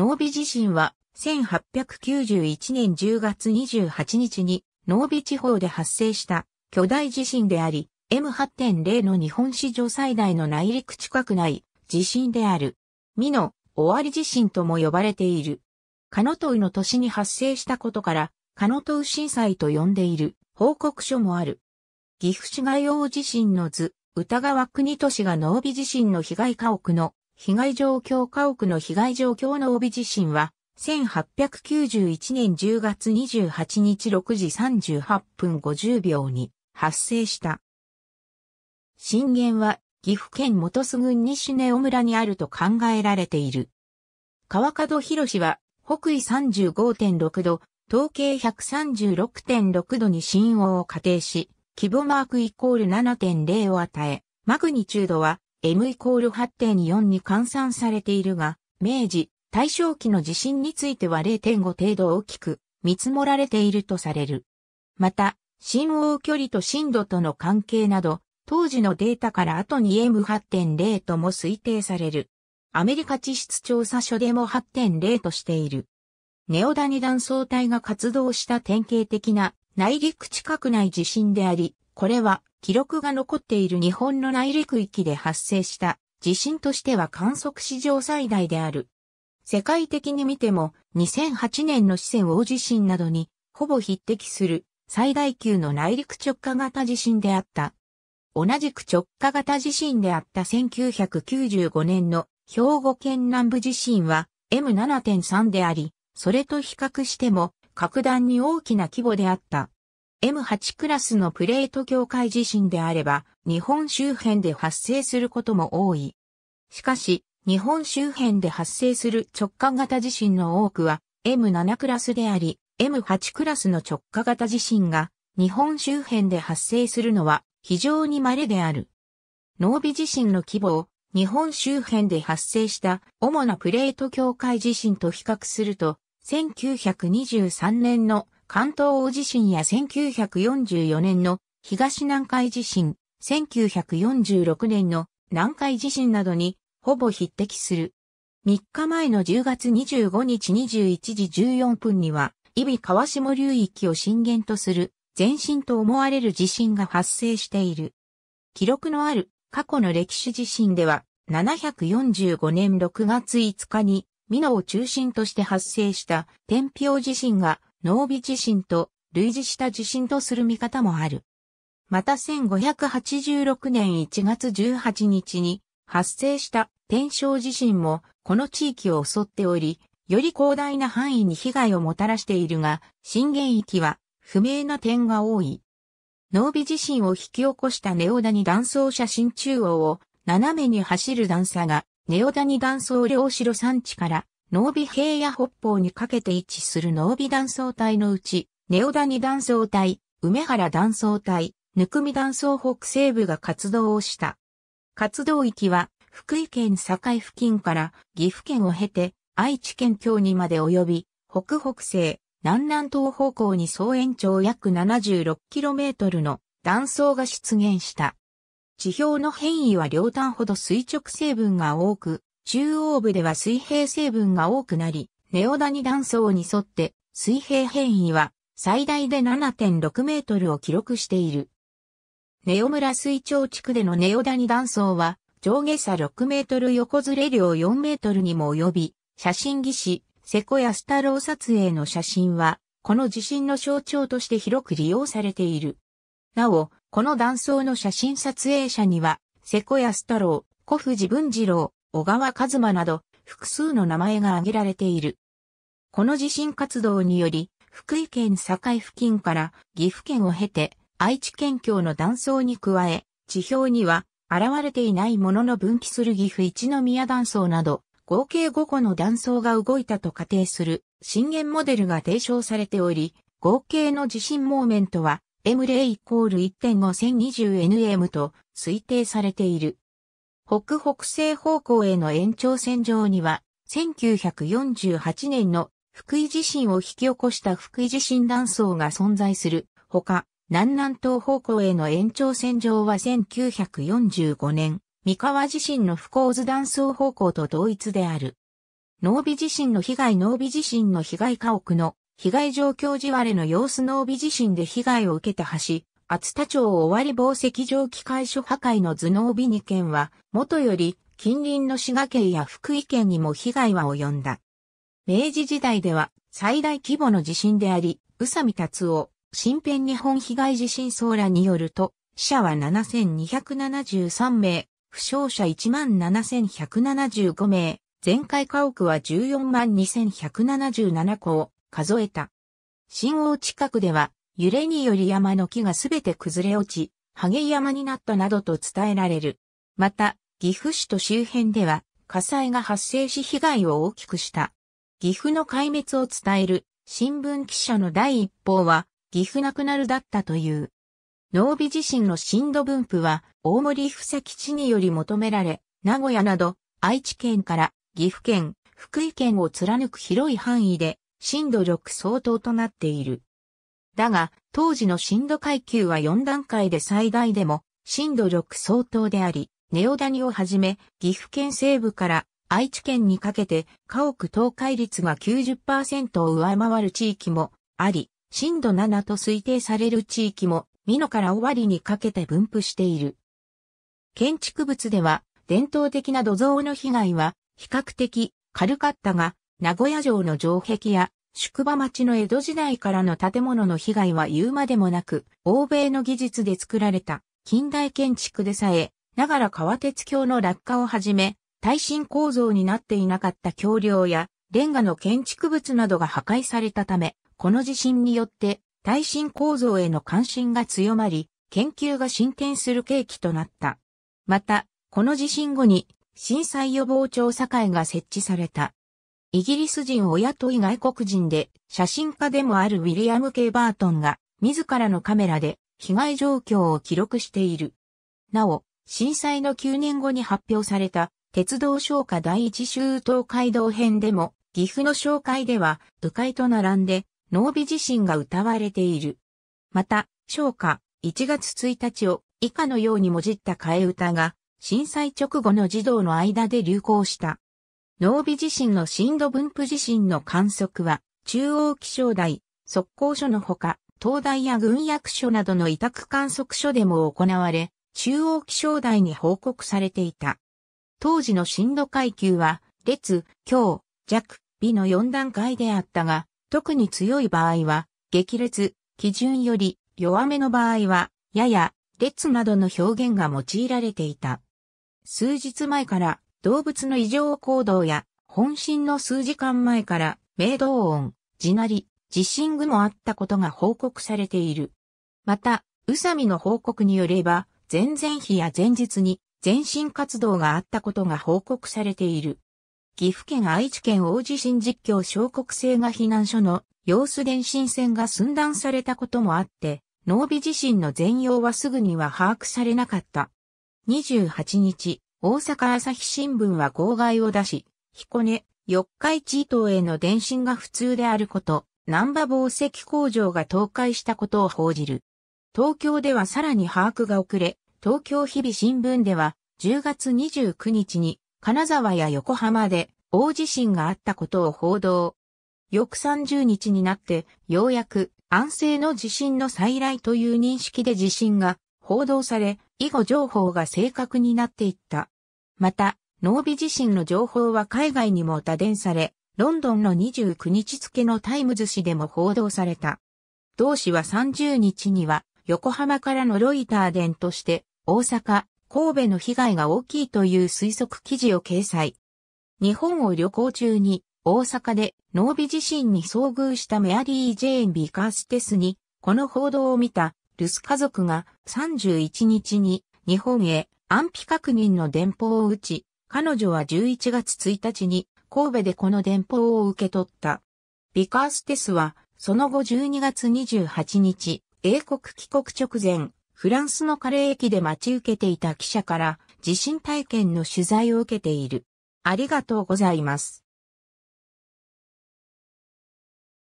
濃尾地震は1891年10月28日に濃尾地方で発生した巨大地震であり、M8.0 の日本史上最大の内陸近くない地震である。美の終わり地震とも呼ばれている。カノトウの年に発生したことから、カノトウ震災と呼んでいる報告書もある。岐阜市外王地震の図、歌川国都市が濃尾地震の被害家屋の被害状況家屋の被害状況の帯地震は、1891年10月28日6時38分50秒に発生した。震源は岐阜県本須郡西根尾村にあると考えられている。川角博は北緯35.6度、統計136.6度に震央を仮定し、規模マークイコール7.0を与え、マグニチュードは m イコール8.4に換算されているが、明治、大正期の地震については0.5程度大きく見積もられているとされる。また、震央距離と震度との関係など、当時のデータから後に M8.0 とも推定される。アメリカ地質調査所でも8.0としている。ネオダニ断層帯が活動した典型的な内陸近く内地震であり、これは記録が残っている日本の内陸域で発生した地震としては観測史上最大である。世界的に見ても2008年の四川大地震などにほぼ匹敵する最大級の内陸直下型地震であった。同じく直下型地震であった1995年の兵庫県南部地震は M7.3 であり、それと比較しても格段に大きな規模であった。M8 クラスのプレート境界地震であれば、日本周辺で発生することも多い。しかし、日本周辺で発生する直下型地震の多くは M7 クラスであり、M8 クラスの直下型地震が日本周辺で発生するのは非常に稀である。濃尾地震の規模を日本周辺で発生した主なプレート境界地震と比較すると、1923年の関東大地震や1944年の東南海地震、1946年の南海地震などにほぼ匹敵する。3日前の10月25日21時14分には、伊比川下流域を震源とする前震と思われる地震が発生している。記録のある過去の歴史地震では、745年6月5日に、美濃を中心として発生した天平地震が濃尾地震と類似した地震とする見方もある。また1586年1月18日に発生した天正地震もこの地域を襲っており、より広大な範囲に被害をもたらしているが、震源域は不明な点が多い。濃尾地震を引き起こしたネオダニ断層写真中央を斜めに走る段差がネオダニ断層両白山地から濃尾平野北方にかけて位置する濃尾断層帯のうち、ネオダニ断層帯、梅原断層帯、ぬくみ断層北西部が活動をした。活動域は、福井県境付近から岐阜県を経て、愛知県境にまで及び、北北西、南南東方向に総延長約 76km の断層が出現した。地表の変異は両端ほど垂直成分が多く、中央部では水平成分が多くなり、ネオダニ断層に沿って水平変異は最大で7.6メートルを記録している。ネオ村水町地区でのネオダニ断層は上下差6メートル横ずれ量4メートルにも及び、写真技師、瀬古安太郎撮影の写真は、この地震の象徴として広く利用されている。なお、この断層の写真撮影者には、瀬古安太郎、古藤文次郎、小川和馬など複数の名前が挙げられている。この地震活動により、福井県境付近から岐阜県を経て愛知県境の断層に加え、地表には現れていないものの分岐する岐阜一宮断層など、合計5個の断層が動いたと仮定する震源モデルが提唱されており、合計の地震モーメントは M0 イコール 1.5020nm と推定されている。北北西方向への延長線上には、1948年の福井地震を引き起こした福井地震断層が存在するほか、南南東方向への延長線上は1945年、三河地震の不幸図断層方向と同一である。農美地震の被害農美地震の被害家屋の被害状況地割れの様子農美地震で被害を受けた橋、厚田町終わり防石場機械所破壊の頭脳美2県は、元より近隣の滋賀県や福井県にも被害は及んだ。明治時代では最大規模の地震であり、宇佐美達夫、新編日本被害地震総らによると、死者は7273名、負傷者17175名、全壊家屋は142177戸を数えた。新大近くでは揺れにより山の木がすべて崩れ落ち、ハ山になったなどと伝えられる。また、岐阜市と周辺では火災が発生し被害を大きくした。岐阜の壊滅を伝える新聞記者の第一報は岐阜なくなるだったという。濃尾地震の震度分布は大森府基地により求められ、名古屋など愛知県から岐阜県、福井県を貫く広い範囲で震度6相当となっている。だが、当時の震度階級は4段階で最大でも、震度6相当であり、ネオダニをはじめ、岐阜県西部から愛知県にかけて、家屋倒壊率が90%を上回る地域もあり、震度7と推定される地域も、美濃から尾張にかけて分布している。建築物では、伝統的な土蔵の被害は、比較的軽かったが、名古屋城の城壁や宿場町の江戸時代からの建物の被害は言うまでもなく、欧米の技術で作られた近代建築でさえ、ながら川鉄橋の落下をはじめ、耐震構造になっていなかった橋梁や、レンガの建築物などが破壊されたため、この地震によって耐震構造への関心が強まり、研究が進展する契機となった。また、この地震後に震災予防調査会が設置された。イギリス人親とい外国人で写真家でもあるウィリアム・ケイ・バートンが自らのカメラで被害状況を記録している。なお、震災の9年後に発表された鉄道昇華第一周東海道編でも岐阜の紹介では迂回と並んで濃尾自身が歌われている。また、昇華1月1日を以下のようにもじった替え歌が震災直後の児童の間で流行した。濃尾地震の震度分布地震の観測は、中央気象台、測候所のほか、東大や軍役所などの委託観測所でも行われ、中央気象台に報告されていた。当時の震度階級は、列、強、弱、微の4段階であったが、特に強い場合は、激烈、基準より弱めの場合は、やや、列などの表現が用いられていた。数日前から動物の異常行動や、本心の数時間前から、明動音、地鳴り、地震具もあったことが報告されている。また、宇佐美の報告によれば、前々日や前日に、前進活動があったことが報告されている。岐阜県愛知県大地震実況小国制が避難所の様子電信線が寸断されたこともあって、濃尾地震の全容はすぐには把握されなかった。28日、大阪朝日新聞は号外を出し、彦根、四日市伊東への電信が普通であること、南波防石工場が倒壊したことを報じる。東京ではさらに把握が遅れ、東京日々新聞では10月29日に金沢や横浜で大地震があったことを報道。翌30日になってようやく安政の地震の再来という認識で地震が報道され、以後情報が正確になっていった。また、ノービ自身の情報は海外にも多伝され、ロンドンの29日付のタイムズ紙でも報道された。同紙は30日には、横浜からのロイター伝として、大阪、神戸の被害が大きいという推測記事を掲載。日本を旅行中に、大阪で、ノービ自身に遭遇したメアリー・ジェーン・ビカーステスに、この報道を見た留守家族が31日に日本へ安否確認の電報を打ち、彼女は11月1日に神戸でこの電報を受け取った。ビカーステスはその後12月28日、英国帰国直前、フランスのカレー駅で待ち受けていた記者から地震体験の取材を受けている。ありがとうございます。